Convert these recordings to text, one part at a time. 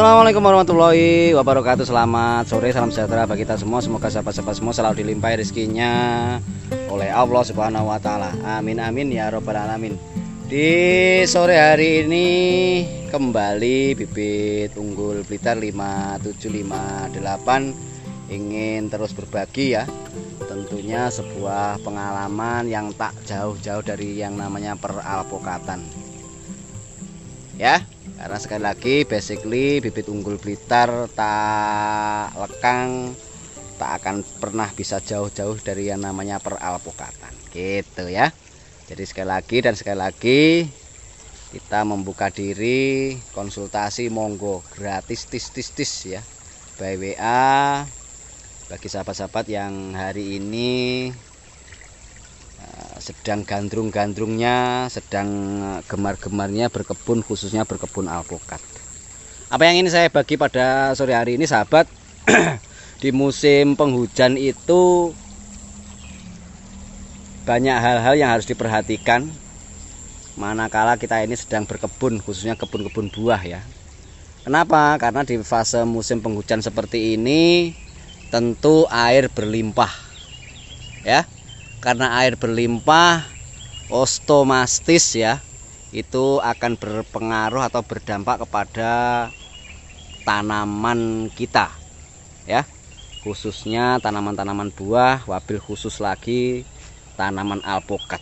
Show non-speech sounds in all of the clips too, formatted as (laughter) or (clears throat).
Assalamualaikum warahmatullahi wabarakatuh Selamat sore, salam sejahtera bagi kita semua Semoga sahabat-sahabat semua selalu dilimpahi rezekinya Oleh Allah subhanahu wa ta'ala Amin amin ya robbal alamin Di sore hari ini Kembali bibit unggul Blitar 5758 Ingin terus berbagi ya Tentunya sebuah pengalaman yang tak jauh-jauh dari yang namanya peralpokatan Ya, karena sekali lagi basically bibit unggul blitar tak lekang tak akan pernah bisa jauh-jauh dari yang namanya peralpokatan gitu ya jadi sekali lagi dan sekali lagi kita membuka diri konsultasi monggo gratis tis tis tis ya by WA bagi sahabat-sahabat yang hari ini sedang gandrung-gandrungnya, sedang eh, gemar-gemarnya berkebun khususnya berkebun alpukat. Apa yang ini saya bagi pada sore hari ini sahabat, (clears throat) di musim penghujan itu banyak hal-hal yang harus diperhatikan manakala kita ini sedang berkebun khususnya kebun-kebun buah ya. Kenapa? Karena di fase musim penghujan seperti ini tentu air berlimpah. Ya, karena air berlimpah ostomastis ya itu akan berpengaruh atau berdampak kepada tanaman kita ya khususnya tanaman-tanaman buah wabil khusus lagi tanaman alpukat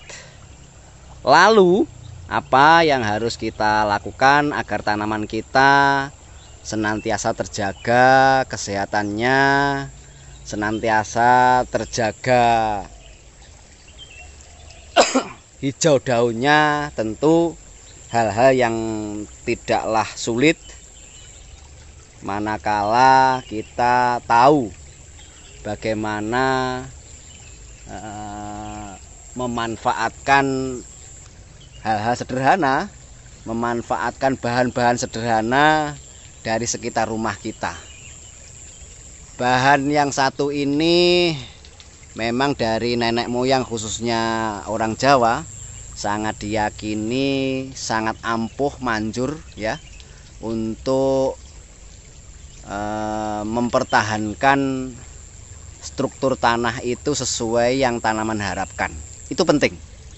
lalu apa yang harus kita lakukan agar tanaman kita senantiasa terjaga kesehatannya senantiasa terjaga hijau daunnya tentu hal-hal yang tidaklah sulit manakala kita tahu bagaimana uh, memanfaatkan hal-hal sederhana memanfaatkan bahan-bahan sederhana dari sekitar rumah kita bahan yang satu ini memang dari nenek moyang khususnya orang Jawa sangat diyakini sangat ampuh manjur ya untuk e, mempertahankan struktur tanah itu sesuai yang tanaman harapkan itu penting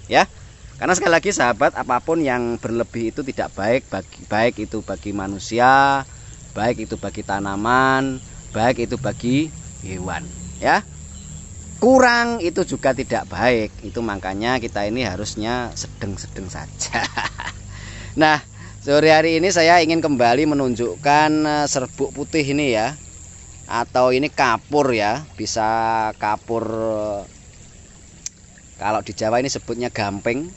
ya karena sekali lagi sahabat apapun yang berlebih itu tidak baik bagi baik itu bagi manusia baik itu bagi tanaman baik itu bagi hewan ya kurang itu juga tidak baik itu makanya kita ini harusnya sedeng-sedeng saja (laughs) nah sore hari ini saya ingin kembali menunjukkan eh, serbuk putih ini ya atau ini kapur ya bisa kapur eh, kalau di Jawa ini sebutnya gamping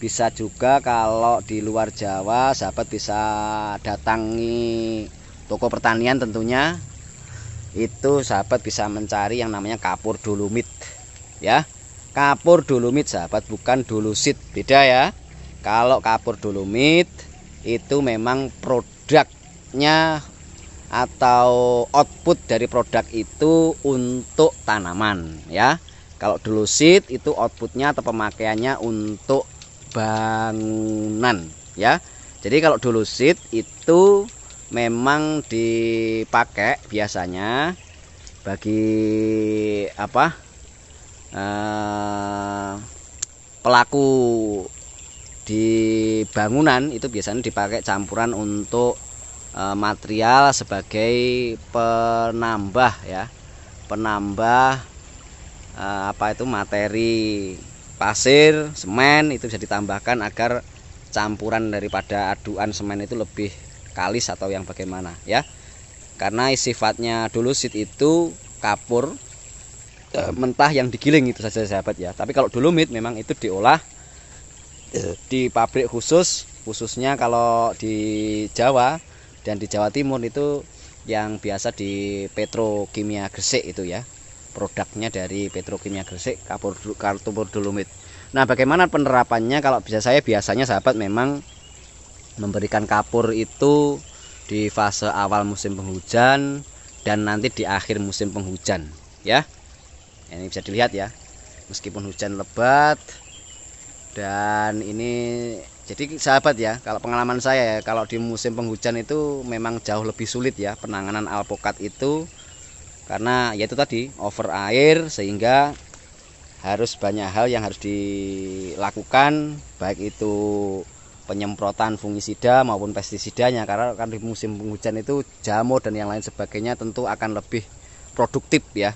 bisa juga kalau di luar Jawa sahabat bisa datangi toko pertanian tentunya itu sahabat bisa mencari yang namanya kapur dolomit ya kapur dolomit sahabat bukan dolosit beda ya kalau kapur dolomit itu memang produknya atau output dari produk itu untuk tanaman ya kalau dolosit itu outputnya atau pemakaiannya untuk bangunan ya jadi kalau dolosit itu memang dipakai biasanya bagi apa eh, pelaku di bangunan itu biasanya dipakai campuran untuk eh, material sebagai penambah ya penambah eh, apa itu materi pasir semen itu bisa ditambahkan agar campuran daripada aduan semen itu lebih kalis atau yang bagaimana ya karena sifatnya dulu dulusit itu kapur e, mentah yang digiling itu saja sahabat ya tapi kalau dolomit memang itu diolah e, di pabrik khusus khususnya kalau di Jawa dan di Jawa Timur itu yang biasa di petrokimia Gresik itu ya produknya dari petrokimia Gresik kapur kartu dolomit nah bagaimana penerapannya kalau bisa saya biasanya sahabat memang memberikan kapur itu di fase awal musim penghujan dan nanti di akhir musim penghujan ya ini bisa dilihat ya meskipun hujan lebat dan ini jadi sahabat ya kalau pengalaman saya ya kalau di musim penghujan itu memang jauh lebih sulit ya penanganan alpukat itu karena ya itu tadi over air sehingga harus banyak hal yang harus dilakukan baik itu penyemprotan fungisida maupun pestisidanya karena kan di musim penghujan itu jamur dan yang lain sebagainya tentu akan lebih produktif ya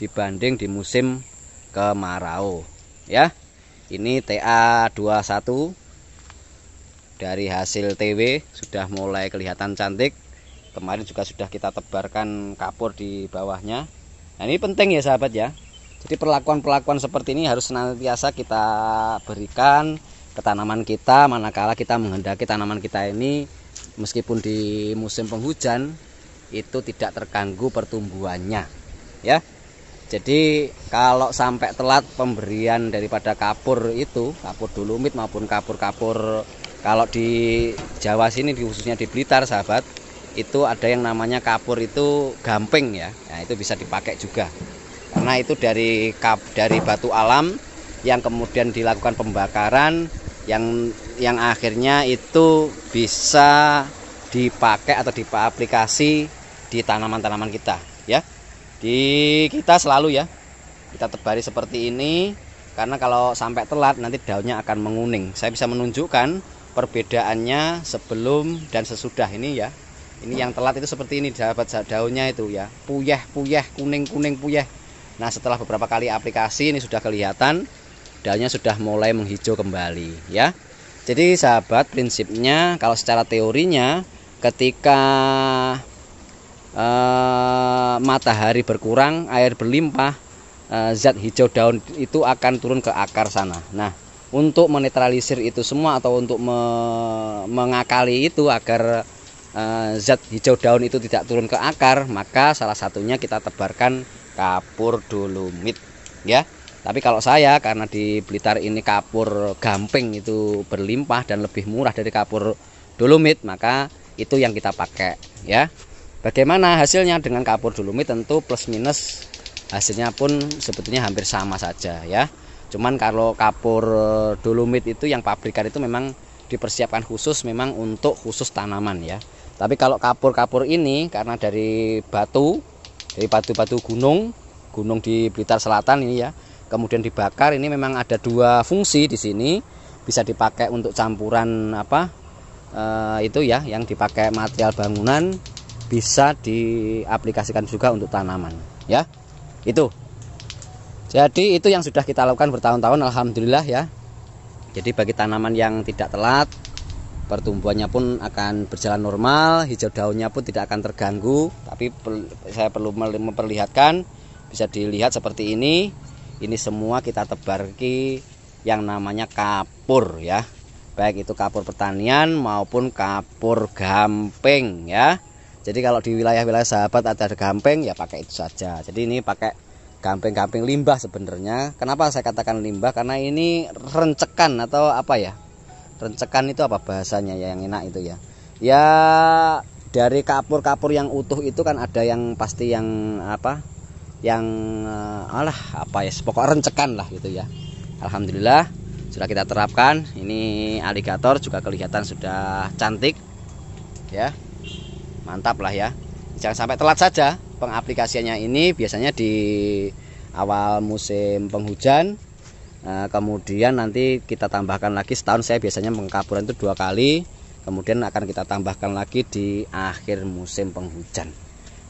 dibanding di musim kemarau ya ini TA21 dari hasil TW sudah mulai kelihatan cantik kemarin juga sudah kita tebarkan kapur di bawahnya nah ini penting ya sahabat ya jadi perlakuan-perlakuan seperti ini harus senantiasa kita berikan ke tanaman kita manakala kita menghendaki tanaman kita ini meskipun di musim penghujan itu tidak terganggu pertumbuhannya ya jadi kalau sampai telat pemberian daripada kapur itu kapur dolomit maupun kapur-kapur kalau di Jawa sini khususnya di Blitar sahabat itu ada yang namanya kapur itu gamping ya nah, itu bisa dipakai juga karena itu dari kap dari batu alam yang kemudian dilakukan pembakaran yang yang akhirnya itu bisa dipakai atau aplikasi di tanaman-tanaman kita ya di kita selalu ya kita tebari seperti ini karena kalau sampai telat nanti daunnya akan menguning saya bisa menunjukkan perbedaannya sebelum dan sesudah ini ya ini yang telat itu seperti ini dapat daunnya itu ya puyah puyah kuning kuning puyah nah setelah beberapa kali aplikasi ini sudah kelihatan daunnya sudah mulai menghijau kembali ya jadi sahabat prinsipnya kalau secara teorinya ketika eh, matahari berkurang air berlimpah eh, zat hijau daun itu akan turun ke akar sana nah untuk menetralisir itu semua atau untuk me mengakali itu agar eh, zat hijau daun itu tidak turun ke akar maka salah satunya kita tebarkan kapur dolomit ya tapi kalau saya karena di Blitar ini kapur gamping itu berlimpah dan lebih murah dari kapur dolomit, maka itu yang kita pakai ya. Bagaimana hasilnya dengan kapur dolomit tentu plus minus hasilnya pun sebetulnya hampir sama saja ya. Cuman kalau kapur dolomit itu yang pabrikan itu memang dipersiapkan khusus memang untuk khusus tanaman ya. Tapi kalau kapur-kapur ini karena dari batu dari batu-batu gunung, gunung di Blitar Selatan ini ya, kemudian dibakar ini memang ada dua fungsi di sini bisa dipakai untuk campuran apa e, itu ya yang dipakai material bangunan bisa diaplikasikan juga untuk tanaman ya itu jadi itu yang sudah kita lakukan bertahun-tahun alhamdulillah ya jadi bagi tanaman yang tidak telat pertumbuhannya pun akan berjalan normal hijau daunnya pun tidak akan terganggu tapi per, saya perlu memperlihatkan bisa dilihat seperti ini ini semua kita tebarki yang namanya kapur ya baik itu kapur pertanian maupun kapur gamping ya jadi kalau di wilayah-wilayah sahabat ada, gamping ya pakai itu saja jadi ini pakai gamping-gamping limbah sebenarnya kenapa saya katakan limbah karena ini rencekan atau apa ya rencekan itu apa bahasanya ya yang enak itu ya ya dari kapur-kapur yang utuh itu kan ada yang pasti yang apa yang eh, alah apa ya pokok rencekan lah gitu ya Alhamdulillah sudah kita terapkan ini aligator juga kelihatan sudah cantik ya mantap lah ya jangan sampai telat saja pengaplikasiannya ini biasanya di awal musim penghujan eh, kemudian nanti kita tambahkan lagi setahun saya biasanya pengkaburan itu dua kali kemudian akan kita tambahkan lagi di akhir musim penghujan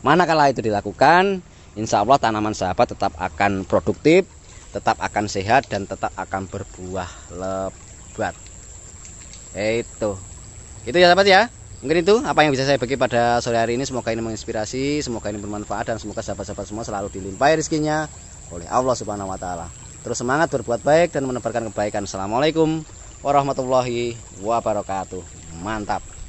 manakala itu dilakukan insya Allah tanaman sahabat tetap akan produktif tetap akan sehat dan tetap akan berbuah lebat itu itu ya sahabat ya mungkin itu apa yang bisa saya bagi pada sore hari ini semoga ini menginspirasi semoga ini bermanfaat dan semoga sahabat-sahabat semua selalu dilimpahi rezekinya oleh Allah Subhanahu wa taala terus semangat berbuat baik dan menebarkan kebaikan assalamualaikum warahmatullahi wabarakatuh mantap